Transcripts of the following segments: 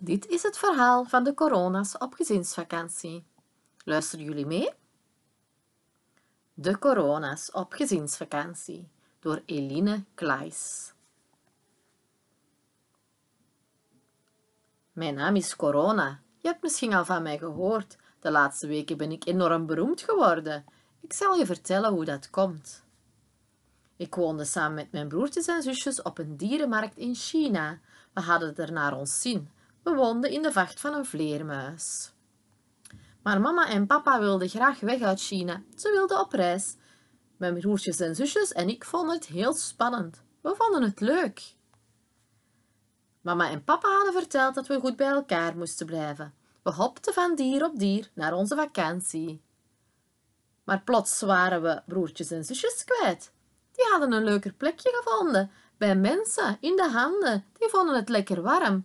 Dit is het verhaal van de corona's op gezinsvakantie. Luisteren jullie mee? De corona's op gezinsvakantie door Eline Kleis. Mijn naam is Corona. Je hebt misschien al van mij gehoord. De laatste weken ben ik enorm beroemd geworden. Ik zal je vertellen hoe dat komt. Ik woonde samen met mijn broertjes en zusjes op een dierenmarkt in China. We hadden er naar ons zin. We woonden in de vacht van een vleermuis. Maar mama en papa wilden graag weg uit China. Ze wilden op reis. Mijn broertjes en zusjes en ik vonden het heel spannend. We vonden het leuk. Mama en papa hadden verteld dat we goed bij elkaar moesten blijven. We hopten van dier op dier naar onze vakantie. Maar plots waren we broertjes en zusjes kwijt. Die hadden een leuker plekje gevonden, bij mensen, in de handen. Die vonden het lekker warm.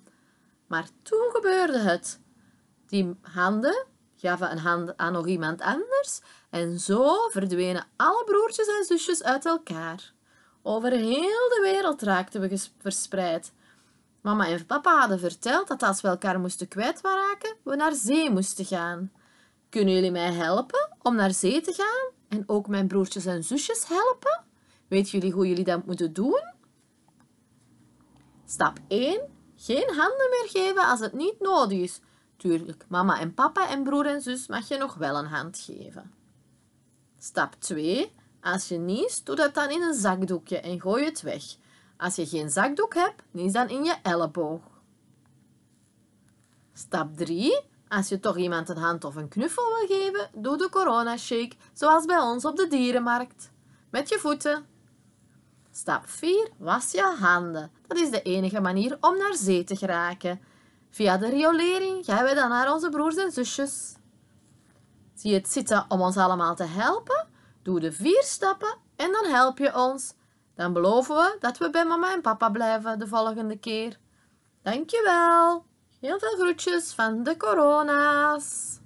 Maar toen gebeurde het. Die handen gaven een hand aan nog iemand anders en zo verdwenen alle broertjes en zusjes uit elkaar. Over heel de wereld raakten we verspreid. Mama en papa hadden verteld dat als we elkaar moesten kwijtraken, we naar zee moesten gaan. Kunnen jullie mij helpen om naar zee te gaan en ook mijn broertjes en zusjes helpen? Weet jullie hoe jullie dat moeten doen? Stap 1. Geen handen meer geven als het niet nodig is. Tuurlijk, mama en papa en broer en zus mag je nog wel een hand geven. Stap 2. Als je niest, doe dat dan in een zakdoekje en gooi het weg. Als je geen zakdoek hebt, nies dan in je elleboog. Stap 3. Als je toch iemand een hand of een knuffel wil geven, doe de corona shake, zoals bij ons op de dierenmarkt. Met je voeten. Stap 4. Was je handen. Dat is de enige manier om naar zee te geraken. Via de riolering gaan we dan naar onze broers en zusjes. Zie je het zitten om ons allemaal te helpen? Doe de vier stappen en dan help je ons. Dan beloven we dat we bij mama en papa blijven de volgende keer. Dankjewel. Heel veel groetjes van de corona's.